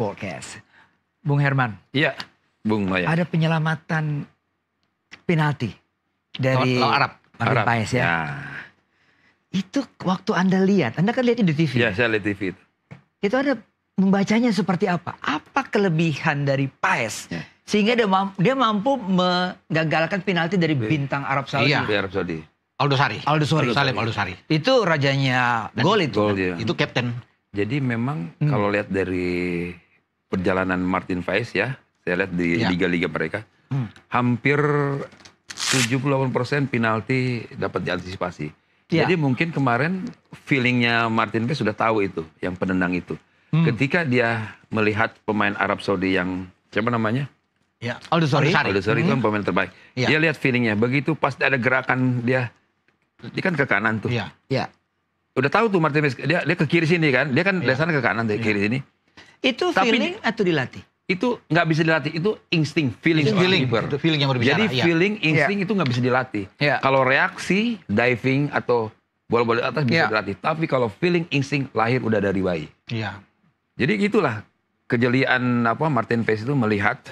Podcast. Bung Herman. Iya, Bung Maya. Ada penyelamatan penalti dari Arab. Arab. Pais, ya. ya. Itu waktu Anda lihat, Anda kan lihat di TV. Iya, saya lihat TV itu. Itu ada membacanya seperti apa? Apa kelebihan dari Paes? Ya. Sehingga dia mampu, dia mampu menggagalkan penalti dari iya. bintang Arab Saudi. Iya, Arab Saudi. Aldo Sari. Aldo Sari. Salim Aldo Sari. Itu rajanya gol itu. iya. Itu kapten. Jadi memang hmm. kalau lihat dari perjalanan Martin Faiz ya, saya lihat di ya. liga-liga ya. mereka, hmm. hampir 78% penalti dapat diantisipasi. Ya. Jadi mungkin kemarin feelingnya Martin Faiz sudah tahu itu, yang penendang itu. Hmm. Ketika dia melihat pemain Arab Saudi yang siapa namanya? Ya, Aldo Sori. Aldo itu hmm. pemain terbaik. Ya. Dia lihat feelingnya. Begitu pas ada gerakan dia, dia kan ke kanan tuh. Iya. Ya. Udah tahu tuh Martin Faiz, dia, dia ke kiri sini kan, dia kan ya. dari sana ke kanan, dari ya. kiri sini itu Tapi, feeling atau dilatih? Itu nggak bisa dilatih, itu insting, feeling, feeling, itu feeling yang berbicara. Jadi ya. feeling, iya. insting ya. itu nggak bisa dilatih. Ya. Kalau reaksi, diving atau bola-bola atas bisa ya. dilatih. Tapi kalau feeling, insting lahir udah dari bayi. Iya. Jadi itulah kejelian apa Martin Face itu melihat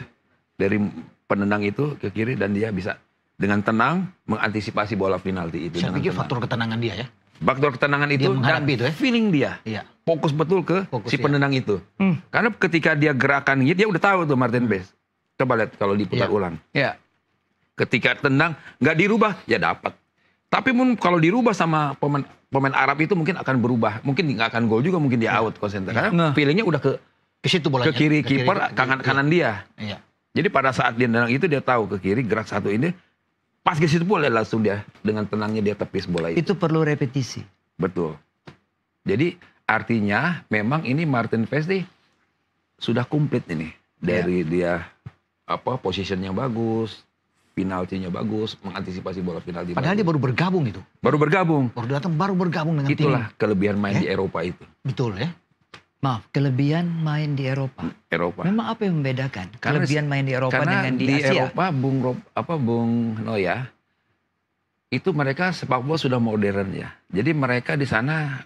dari penendang itu ke kiri dan dia bisa dengan tenang mengantisipasi bola penalti itu. Saya pikir tenang. faktor ketenangan dia ya faktor ketenangan itu dia dan itu ya? feeling dia. Iya. Fokus betul ke Fokus, si penendang iya. itu. Hmm. Karena ketika dia gerakan gitu, dia udah tahu tuh Martin hmm. Coba lihat kalau diputar iya. ulang. Iya. Ketika tendang nggak dirubah ya dapat. Tapi pun kalau dirubah sama pemain pemain Arab itu mungkin akan berubah. Mungkin nggak akan gol juga, mungkin dia iya. out konsentrasi. Karena nah. feelingnya udah ke ke situ bolanya. Ke kiri kiper, kanan kanan dia. Iya. Jadi pada saat dia tendang itu dia tahu ke kiri gerak satu ini pas ke situ boleh langsung dia dengan tenangnya dia tepis bola itu. Itu perlu repetisi. Betul. Jadi artinya memang ini Martin Vesti sudah komplit ini dari ya. dia apa posisinya bagus, penaltinya bagus, mengantisipasi bola penalti. Padahal bagus. dia baru bergabung itu. Baru bergabung. Baru datang baru bergabung dengan Itulah tim. kelebihan main ya? di Eropa itu. Betul ya. Maaf, kelebihan main di Eropa. Eropa. Memang apa yang membedakan karena, kelebihan main di Eropa dengan di, di Asia? Eropa, Bung Rob, apa Bung Noya, itu mereka sepak bola sudah modern ya. Jadi mereka di sana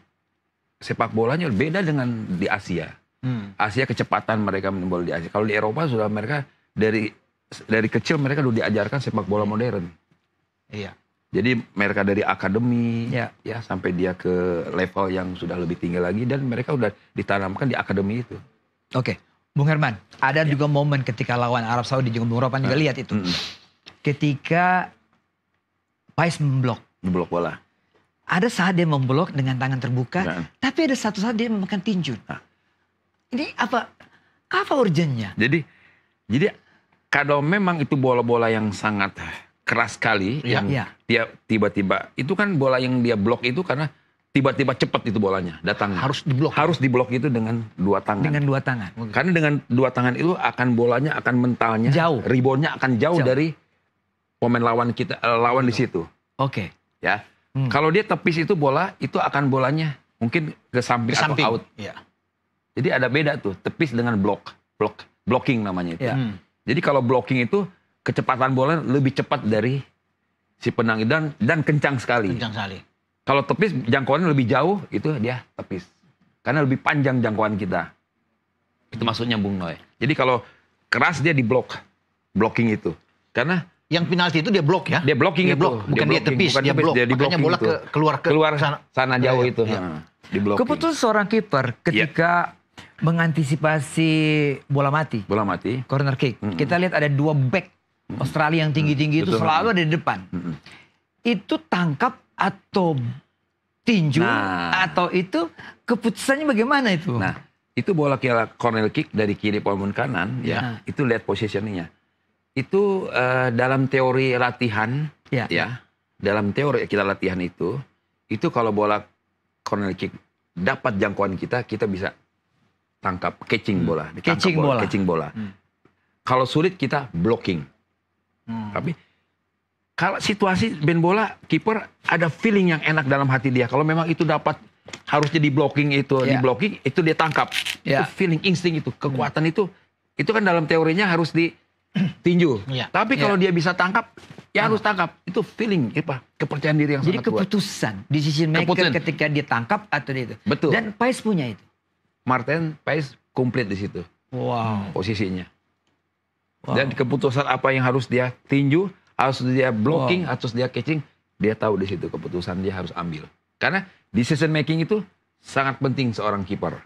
sepak bolanya beda dengan di Asia. Hmm. Asia kecepatan mereka main bola di Asia. Kalau di Eropa sudah mereka dari dari kecil mereka sudah diajarkan sepak bola modern. Iya. Jadi mereka dari akademi ya. ya sampai dia ke level yang sudah lebih tinggi lagi dan mereka udah ditanamkan di akademi itu. Oke, Bung Herman, ada ya. juga momen ketika lawan Arab Saudi juga Bung Ropan juga nah. lihat itu. Mm. Ketika Pais memblok. Memblok bola. Ada saat dia memblok dengan tangan terbuka, nah. tapi ada satu saat dia memakan tinju. Nah. Ini apa? Apa urgennya? Jadi, jadi kalau memang itu bola-bola yang sangat keras sekali ya. yang ya. dia tiba-tiba itu kan bola yang dia blok itu karena tiba-tiba cepat itu bolanya datang harus diblok harus diblok itu dengan dua tangan dengan dua tangan karena dengan dua tangan itu akan bolanya akan mentalnya jauh ribonnya akan jauh, jauh. dari pemain lawan kita eh, lawan di situ oke okay. ya hmm. kalau dia tepis itu bola itu akan bolanya mungkin ke samping, ke samping. atau out ya. jadi ada beda tuh tepis dengan blok blok blocking namanya itu ya. hmm. jadi kalau blocking itu kecepatan bola lebih cepat dari si penang dan dan kencang sekali. Kencang sekali. Kalau tepis jangkauannya lebih jauh itu dia tepis. Karena lebih panjang jangkauan kita. Itu maksudnya Bung Noy. Jadi kalau keras dia di blok. Blocking itu. Karena yang penalti itu dia blok ya. Dia blocking dia itu. Bukan dia, dia tepis, bukan dia tepis, blok. Dia block. Makanya bola ke, keluar ke keluar sana, sana iya, jauh itu. Ya. di blocking. Keputusan seorang kiper iya. ketika ya. mengantisipasi bola mati. Bola mati. Corner kick. Mm -hmm. Kita lihat ada dua back Australia yang tinggi-tinggi itu selalu ada di depan. Itu tangkap atau tinju nah. atau itu keputusannya bagaimana itu? Nah, itu bola kira corner kick dari kiri pohon kanan ya. ya. Itu lihat positioningnya. Itu uh, dalam teori latihan ya. ya. Dalam teori kita latihan itu, itu kalau bola corner kick dapat jangkauan kita, kita bisa tangkap catching hmm. bola, catching bola, bola, catching bola. Hmm. Kalau sulit kita blocking. Hmm. Tapi kalau situasi main bola kiper ada feeling yang enak dalam hati dia. Kalau memang itu dapat harus jadi blocking itu, yeah. di blocking itu dia tangkap. Yeah. Itu feeling insting itu, kekuatan hmm. itu itu kan dalam teorinya harus ditinju. Yeah. Tapi kalau yeah. dia bisa tangkap, ya harus hmm. tangkap. Itu feeling apa? Kepercayaan diri yang Jadi sangat keputusan, di decision maker keputusan. ketika dia tangkap atau itu. Betul. Dan Pais punya itu. Martin Pais komplit di situ. Wow. Posisinya. Wow. Dan keputusan apa yang harus dia tinju, harus dia blocking, wow. harus dia catching, dia tahu di situ keputusan dia harus ambil. Karena decision making itu sangat penting seorang kiper.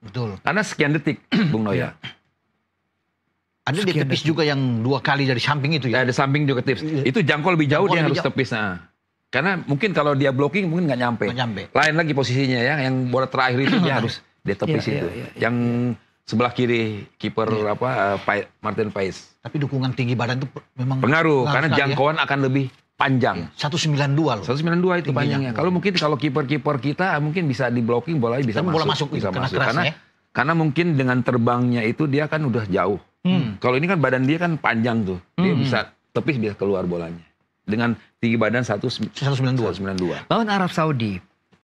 Betul. Karena sekian detik, Bung Noya. Iya. Ada di tepis detik. juga yang dua kali dari samping itu ya? Ada samping juga tips. Iya. Itu jangkau lebih jauh jangkau dia harus jauh. tepis. Nah. Karena mungkin kalau dia blocking mungkin nggak nyampe. nyampe. Lain lagi posisinya ya, yang bola terakhir itu dia iya. harus dia tepis yeah, itu. Yeah, yeah, yeah, yang sebelah kiri kiper yeah. apa uh, eh, pa Martin Pais. Tapi dukungan tinggi badan itu memang pengaruh karena ya. jangkauan ya. akan lebih panjang. Yeah. Iya, 192 loh. 192 itu panjangnya. Kalau mungkin kalau kiper-kiper kita mungkin bisa diblocking blocking bolanya bisa Tapi masuk. Bola masuk bisa masuk karena ya. karena mungkin dengan terbangnya itu dia kan udah jauh. Hmm. Kalau ini kan badan dia kan panjang tuh. Dia hmm. bisa tepis bisa keluar bolanya. Dengan tinggi badan 192. 192. Lawan Arab Saudi,